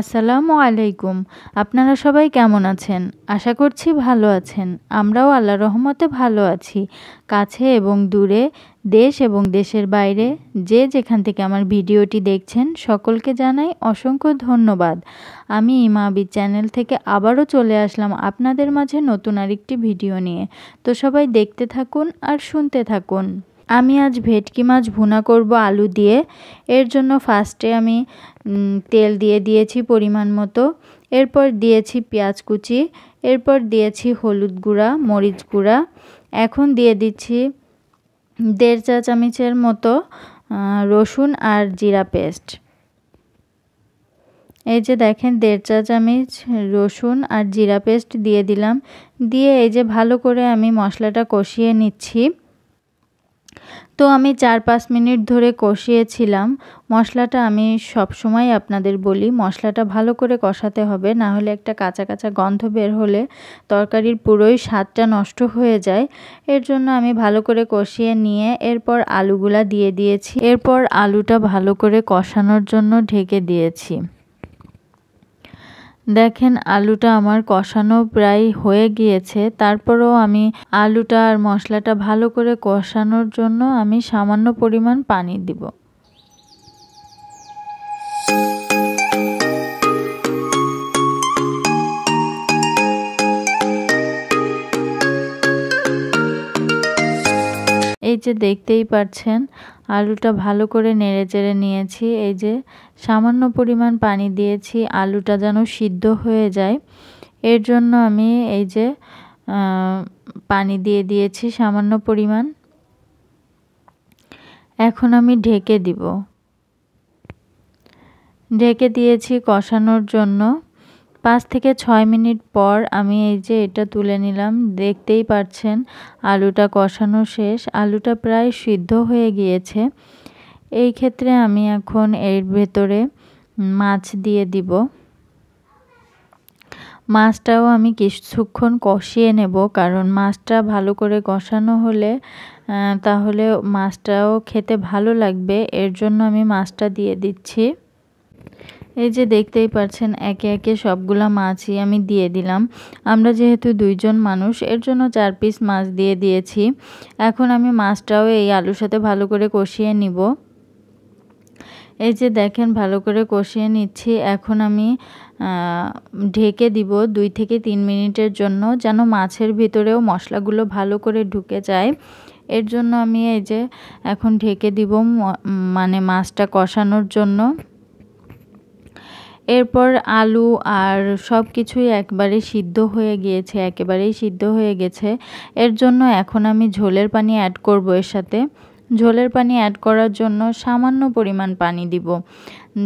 আসসালামু আলাইকুম আপনারা সবাই কেমন আছেন আশা করছি ভালো আছেন আমরাও আল্লাহ রহমতে ভালো আছি কাছে এবং দূরে দেশ এবং দেশের বাইরে যে যেখান থেকে আমার ভিডিওটি দেখছেন সকলকে জানাই অসংখ্য ধন্যবাদ আমি ইমাবি চ্যানেল থেকে আবারও চলে আসলাম আপনাদের মাঝে নতুন আরেকটি ভিডিও নিয়ে তো সবাই দেখতে থাকুন আর শুনতে থাকুন আমি আজ ভেটকি মাছ ভুনা করব আলু দিয়ে এর জন্য ফার্স্টে আমি তেল দিয়ে দিয়েছি পরিমাণ মতো এরপর দিয়েছি পেঁয়াজ কুচি এরপর দিয়েছি হলুদ গুঁড়া মরিচ গুঁড়া এখন দিয়ে দিচ্ছি দেড় চা চামচের মতো রসুন আর জিরা পেস্ট এই যে দেখেন দেড় চা চামচ রসুন আর জিরা পেস্ট দিয়ে দিলাম দিয়ে এই যে ভালো করে আমি মশলাটা কষিয়ে নিচ্ছি তো আমি চার পাঁচ মিনিট ধরে কষিয়েছিলাম মশলাটা আমি সব সময় আপনাদের বলি মশলাটা ভালো করে কষাতে হবে না হলে একটা কাঁচা কাঁচা গন্ধ বের হলে তরকারির পুরোই স্বাদটা নষ্ট হয়ে যায় এর জন্য আমি ভালো করে কষিয়ে নিয়ে এরপর আলুগুলা দিয়ে দিয়েছি এরপর আলুটা ভালো করে কষানোর জন্য ঢেকে দিয়েছি দেখেন আলুটা আমার কষানো প্রায় হয়ে গিয়েছে তারপরেও আমি আলুটা আর মশলাটা ভালো করে কষানোর জন্য আমি সামান্য পরিমাণ পানি দিব যে দেখতেই পাচ্ছেন আলুটা ভালো করে নেড়ে চেড়ে নিয়েছি এই যে সামান্য পরিমাণ পানি দিয়েছি আলুটা যেন সিদ্ধ হয়ে যায় এর জন্য আমি এই যে পানি দিয়ে দিয়েছি সামান্য পরিমাণ এখন আমি ঢেকে দিব ঢেকে দিয়েছি কষানোর জন্য পাঁচ থেকে ছয় মিনিট পর আমি এই যে এটা তুলে নিলাম দেখতেই পাচ্ছেন আলুটা কষানো শেষ আলুটা প্রায় সিদ্ধ হয়ে গিয়েছে এই ক্ষেত্রে আমি এখন এর ভেতরে মাছ দিয়ে দিব মাছটাও আমি কিছুক্ষণ কষিয়ে নেব কারণ মাছটা ভালো করে কষানো হলে তাহলে মাছটাও খেতে ভালো লাগবে এর জন্য আমি মাছটা দিয়ে দিচ্ছি এই যে দেখতেই পারছেন একে একে সবগুলো মাছই আমি দিয়ে দিলাম আমরা যেহেতু দুইজন মানুষ এর জন্য চার পিস মাছ দিয়ে দিয়েছি এখন আমি মাছটাও এই আলুর সাথে ভালো করে কষিয়ে নিব এই যে দেখেন ভালো করে কষিয়ে নিচ্ছি এখন আমি ঢেকে দিব দুই থেকে তিন মিনিটের জন্য যেন মাছের ভিতরেও মশলাগুলো ভালো করে ঢুকে যায় এর জন্য আমি এই যে এখন ঢেকে দিব মানে মাছটা কষানোর জন্য এরপর আলু আর সব কিছুই একবারে সিদ্ধ হয়ে গিয়েছে একেবারেই সিদ্ধ হয়ে গেছে এর জন্য এখন আমি ঝোলের পানি অ্যাড করব এর সাথে ঝোলের পানি অ্যাড করার জন্য সামান্য পরিমাণ পানি দিব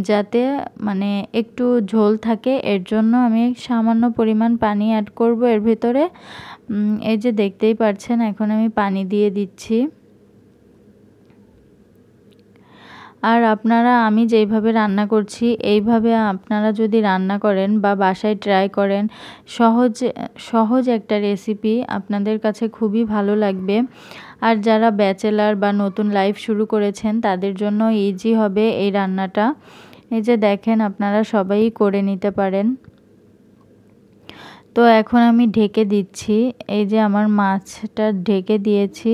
যাতে মানে একটু ঝোল থাকে এর জন্য আমি সামান্য পরিমাণ পানি অ্যাড করব এর ভিতরে এই যে দেখতেই পাচ্ছেন এখন আমি পানি দিয়ে দিচ্ছি আর আপনারা আমি যেইভাবে রান্না করছি এইভাবে আপনারা যদি রান্না করেন বা বাসায় ট্রাই করেন সহজ সহজ একটা রেসিপি আপনাদের কাছে খুবই ভালো লাগবে আর যারা ব্যাচেলার বা নতুন লাইফ শুরু করেছেন তাদের জন্য ইজি হবে এই রান্নাটা এই যে দেখেন আপনারা সবাই করে নিতে পারেন তো এখন আমি ঢেকে দিচ্ছি এই যে আমার মাছটা ঢেকে দিয়েছি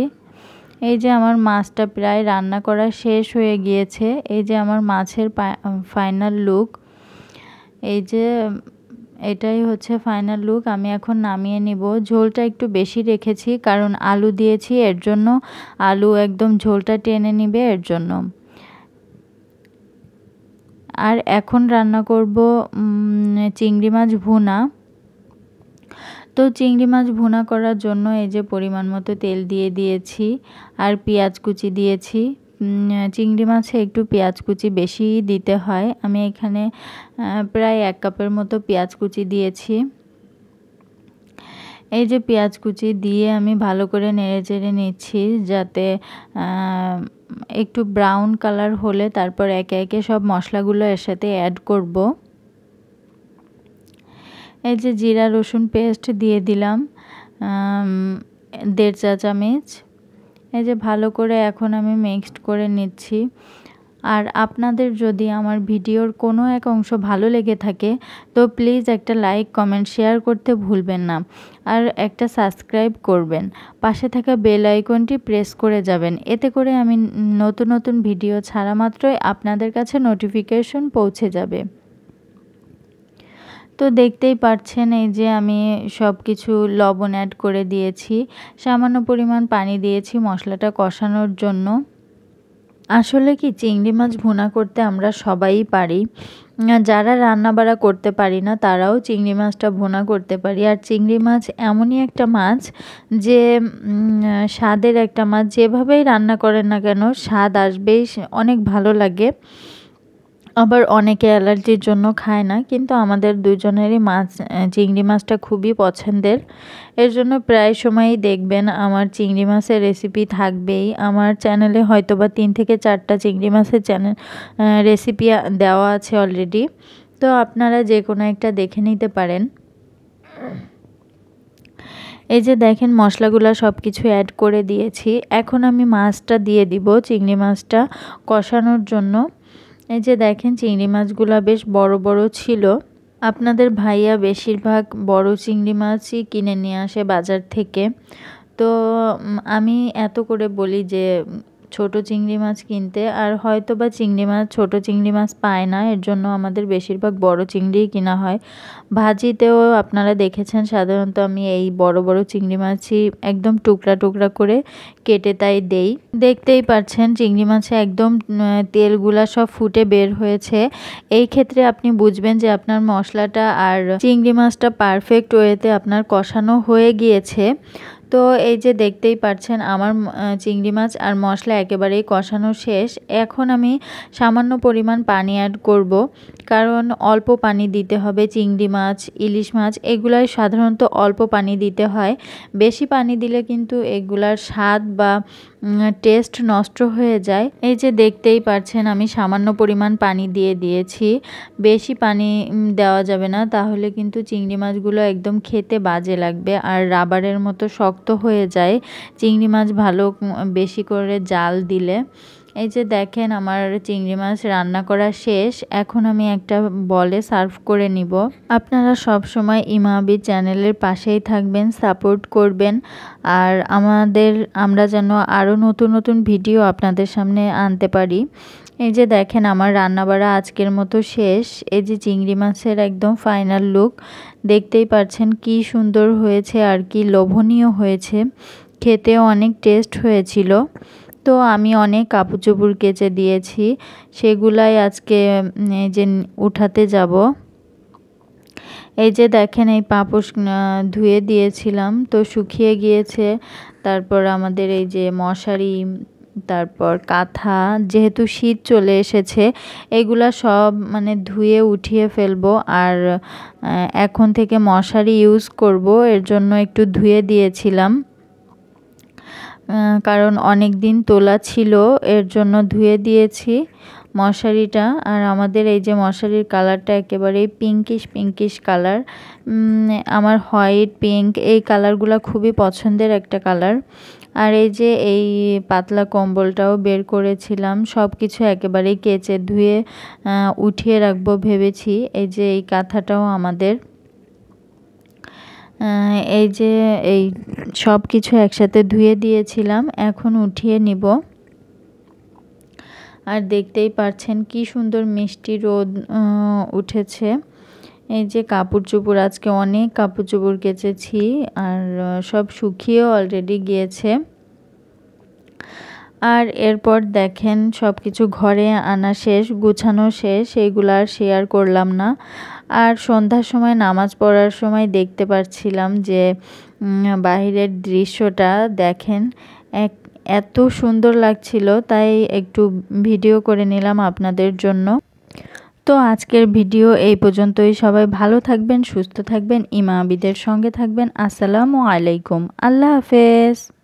এই যে আমার মাছটা প্রায় রান্না করা শেষ হয়ে গিয়েছে এই যে আমার মাছের ফাইনাল লুক এই যে এটাই হচ্ছে ফাইনাল লুক আমি এখন নামিয়ে নিব ঝোলটা একটু বেশি রেখেছি কারণ আলু দিয়েছি এর জন্য আলু একদম ঝোলটা টেনে নিবে এর জন্য আর এখন রান্না করব চিংড়ি মাছ ভুনা তো চিংড়ি মাছ ভুনা করার জন্য এই যে পরিমাণ মতো তেল দিয়ে দিয়েছি আর পেঁয়াজ কুচি দিয়েছি চিংড়ি মাছে একটু পেঁয়াজ কুচি বেশি দিতে হয় আমি এখানে প্রায় এক কাপের মতো পেঁয়াজ কুচি দিয়েছি এই যে পেঁয়াজ কুচি দিয়ে আমি ভালো করে নেড়ে চেড়ে নিচ্ছি যাতে একটু ব্রাউন কালার হলে তারপর একে একে সব মশলাগুলো এর সাথে অ্যাড করবো এই যে জিরা রসুন পেস্ট দিয়ে দিলাম দেড় চা চামচ এই যে ভালো করে এখন আমি মিক্সড করে নিচ্ছি আর আপনাদের যদি আমার ভিডিওর কোনো এক অংশ ভালো লেগে থাকে তো প্লিজ একটা লাইক কমেন্ট শেয়ার করতে ভুলবেন না আর একটা সাবস্ক্রাইব করবেন পাশে থাকা বেল আইকনটি প্রেস করে যাবেন এতে করে আমি নতুন নতুন ভিডিও ছাড়া মাত্রই আপনাদের কাছে নোটিফিকেশন পৌঁছে যাবে তো দেখতেই পাচ্ছেন এই যে আমি সব কিছু লবণ অ্যাড করে দিয়েছি সামান্য পরিমাণ পানি দিয়েছি মশলাটা কষানোর জন্য আসলে কি চিংড়ি মাছ ভুনা করতে আমরা সবাই পারি যারা রান্নাবাড়া করতে পারি না তারাও চিংড়ি মাছটা ভুনা করতে পারি আর চিংড়ি মাছ এমনই একটা মাছ যে স্বাদের একটা মাছ যেভাবেই রান্না করেন না কেন স্বাদ আসবেই অনেক ভালো লাগে আবার অনেকে অ্যালার্জির জন্য খায় না কিন্তু আমাদের দুজনেরই মাছ চিংড়ি মাছটা খুবই পছন্দের এর জন্য প্রায় সময়ই দেখবেন আমার চিংড়ি মাছের রেসিপি থাকবেই আমার চ্যানেলে হয়তো বা তিন থেকে চারটা চিংড়ি মাছের চ্যানেল রেসিপি দেওয়া আছে অলরেডি তো আপনারা যে কোনো একটা দেখে নিতে পারেন এই যে দেখেন মশলাগুলো সব কিছু অ্যাড করে দিয়েছি এখন আমি মাছটা দিয়ে দিব চিংড়ি মাছটা কষানোর জন্য এই যে দেখেন চিংড়ি মাছগুলো বেশ বড় বড় ছিল আপনাদের ভাইয়া বেশিরভাগ বড় চিংড়ি মাছই কিনে নিয়ে আসে বাজার থেকে তো আমি এত করে বলি যে ছোট চিংড়ি মাছ কিনতে আর হয়তো বা চিংড়ি মাছ ছোট চিংড়ি মাছ পায় না এর জন্য আমাদের বেশিরভাগ বড় চিংড়িই কেনা হয় ভাজিতেও আপনারা দেখেছেন সাধারণত আমি এই বড় বড় চিংড়ি মাছই একদম টুকরা টুকরা করে কেটে তাই দেই দেখতেই পাচ্ছেন চিংড়ি মাছে একদম তেলগুলা সব ফুটে বের হয়েছে এই ক্ষেত্রে আপনি বুঝবেন যে আপনার মশলাটা আর চিংড়ি মাছটা পারফেক্ট ওয়েতে আপনার কষানো হয়ে গিয়েছে তো এই যে দেখতেই পাচ্ছেন আমার চিংড়ি মাছ আর মশলা একেবারেই কষানো শেষ এখন আমি সামান্য পরিমাণ পানি অ্যাড করব কারণ অল্প পানি দিতে হবে চিংড়ি মাছ ইলিশ মাছ এগুলায় সাধারণত অল্প পানি দিতে হয় বেশি পানি দিলে কিন্তু এগুলার স্বাদ বা টেস্ট নষ্ট হয়ে যায় এই যে দেখতেই পারছেন আমি সামান্য পরিমাণ পানি দিয়ে দিয়েছি বেশি পানি দেওয়া যাবে না তাহলে কিন্তু চিংড়ি মাছগুলো একদম খেতে বাজে লাগবে আর রাবারের মতো শক্ত হয়ে যায় চিংড়ি মাছ ভালো বেশি করে জাল দিলে এই যে দেখেন আমার চিংড়ি মাছ রান্না করা শেষ এখন আমি একটা বলে সার্ভ করে নিব আপনারা সব সময় ইমাবি চ্যানেলের পাশেই থাকবেন সাপোর্ট করবেন আর আমাদের আমরা যেন আরও নতুন নতুন ভিডিও আপনাদের সামনে আনতে পারি এই যে দেখেন আমার রান্নাবাড়া আজকের মতো শেষ এই যে চিংড়ি মাছের একদম ফাইনাল লুক দেখতেই পাচ্ছেন কি সুন্দর হয়েছে আর কি লোভনীয় হয়েছে খেতে অনেক টেস্ট হয়েছিল তো আমি অনেক কাপড় চোপড় কেচে দিয়েছি সেগুলাই আজকে যে উঠাতে যাব এই যে দেখেন এই পাপোশ ধুয়ে দিয়েছিলাম তো শুকিয়ে গিয়েছে তারপর আমাদের এই যে মশারি তারপর কাঁথা যেহেতু শীত চলে এসেছে এগুলা সব মানে ধুয়ে উঠিয়ে ফেলবো আর এখন থেকে মশারি ইউজ করব এর জন্য একটু ধুয়ে দিয়েছিলাম কারণ অনেক দিন তোলা ছিল এর জন্য ধুয়ে দিয়েছি মশারিটা আর আমাদের এই যে মশারির কালারটা একেবারেই পিঙ্কিশ পিঙ্কিশ কালার আমার হোয়াইট পিঙ্ক এই কালারগুলো খুবই পছন্দের একটা কালার আর এই যে এই পাতলা কম্বলটাও বের করেছিলাম সব কিছু একেবারেই কেচে ধুয়ে উঠিয়ে রাখবো ভেবেছি এই যে এই কাঁথাটাও আমাদের এই যে এই সব কিছু একসাথে ধুয়ে দিয়েছিলাম এখন উঠিয়ে নিব আর দেখতেই পারছেন কি সুন্দর মিষ্টি রোদ উঠেছে এই যে কাপড় চোপড় আজকে অনেক কাপড় চোপড় কেচেছি আর সব শুকিয়েও অলরেডি গিয়েছে আর এরপর দেখেন সব কিছু ঘরে আনা শেষ গুছানো শেষ এইগুলো আর শেয়ার করলাম না আর সন্ধ্যার সময় নামাজ পড়ার সময় দেখতে পাচ্ছিলাম যে বাহিরের দৃশ্যটা দেখেন এক এত সুন্দর লাগছিল তাই একটু ভিডিও করে নিলাম আপনাদের জন্য তো আজকের ভিডিও এই পর্যন্তই সবাই ভালো থাকবেন সুস্থ থাকবেন ইমা সঙ্গে থাকবেন আসসালামু আলাইকুম আল্লাহ হাফেজ